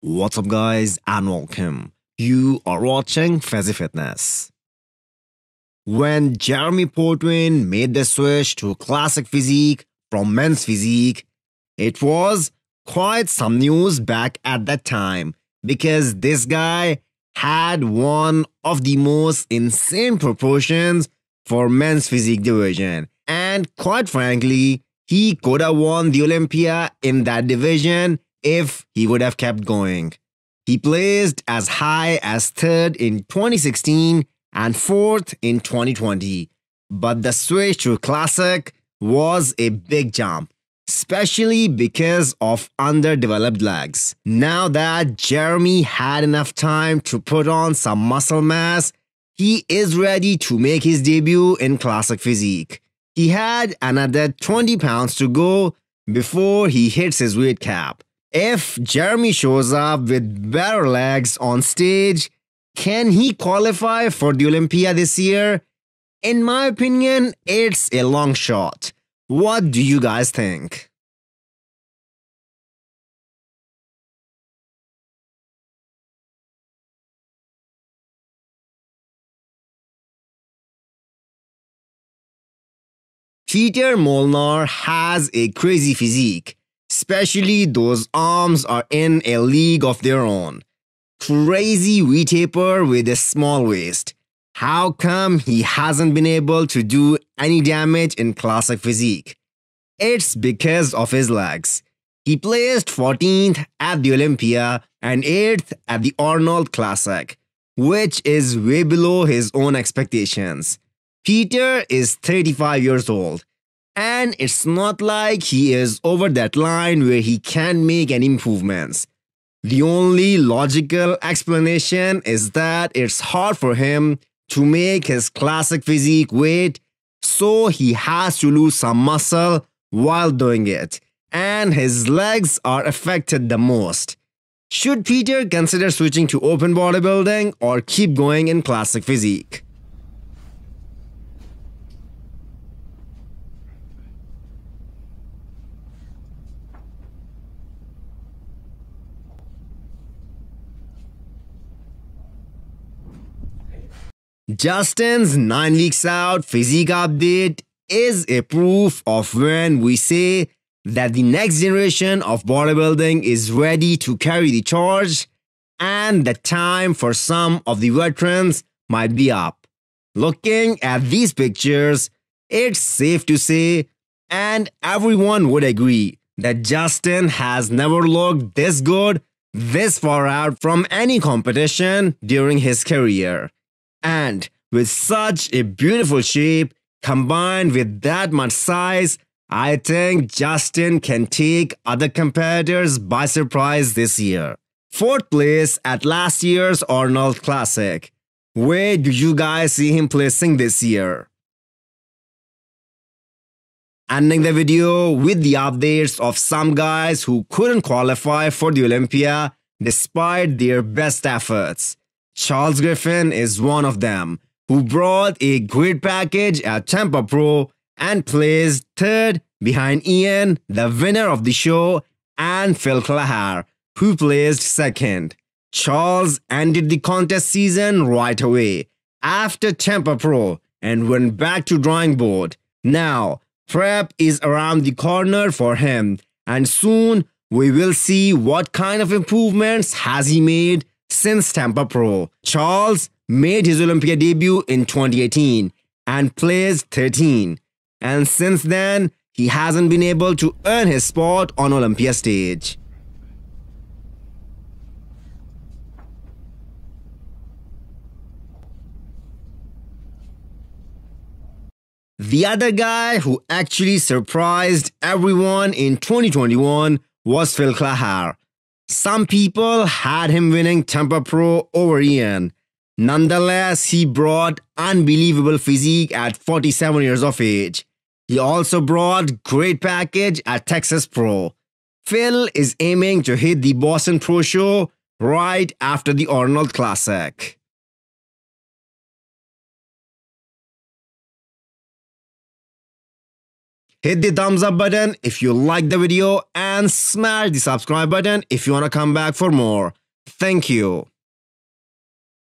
What's up guys and welcome. You are watching Fezzy Fitness. When Jeremy Portwin made the switch to classic physique from men's physique, it was quite some news back at that time because this guy had one of the most insane proportions for men's physique division and quite frankly, he could have won the Olympia in that division if he would have kept going. He placed as high as third in 2016 and fourth in 2020. But the switch to Classic was a big jump, especially because of underdeveloped legs. Now that Jeremy had enough time to put on some muscle mass, he is ready to make his debut in Classic Physique. He had another 20 pounds to go before he hits his weight cap. If Jeremy shows up with bare legs on stage, can he qualify for the Olympia this year? In my opinion, it's a long shot. What do you guys think? Peter Molnar has a crazy physique especially those arms are in a league of their own. Crazy wheat taper with a small waist. How come he hasn't been able to do any damage in classic physique? It's because of his legs. He placed 14th at the Olympia and 8th at the Arnold Classic, which is way below his own expectations. Peter is 35 years old and it's not like he is over that line where he can make any improvements. The only logical explanation is that it's hard for him to make his classic physique weight, so he has to lose some muscle while doing it, and his legs are affected the most. Should Peter consider switching to open bodybuilding or keep going in classic physique? Justin's nine weeks out physique update is a proof of when we say that the next generation of bodybuilding is ready to carry the charge and the time for some of the veterans might be up. Looking at these pictures, it's safe to say, and everyone would agree, that Justin has never looked this good this far out from any competition during his career. And with such a beautiful shape combined with that much size, I think Justin can take other competitors by surprise this year. Fourth place at last year's Arnold Classic. Where do you guys see him placing this year? Ending the video with the updates of some guys who couldn't qualify for the Olympia despite their best efforts. Charles Griffin is one of them, who brought a great package at Tampa Pro and placed third behind Ian, the winner of the show, and Phil Klahar, who placed second. Charles ended the contest season right away after Tampa Pro and went back to drawing board. Now, prep is around the corner for him and soon we will see what kind of improvements has he made since Tampa Pro. Charles made his Olympia debut in 2018 and plays 13. And since then, he hasn't been able to earn his spot on Olympia stage. The other guy who actually surprised everyone in 2021 was Phil Klahar, some people had him winning Tampa Pro over Ian. Nonetheless, he brought unbelievable physique at 47 years of age. He also brought great package at Texas Pro. Phil is aiming to hit the Boston Pro Show right after the Arnold Classic. Hit the thumbs up button if you like the video and smash the subscribe button if you wanna come back for more. Thank you.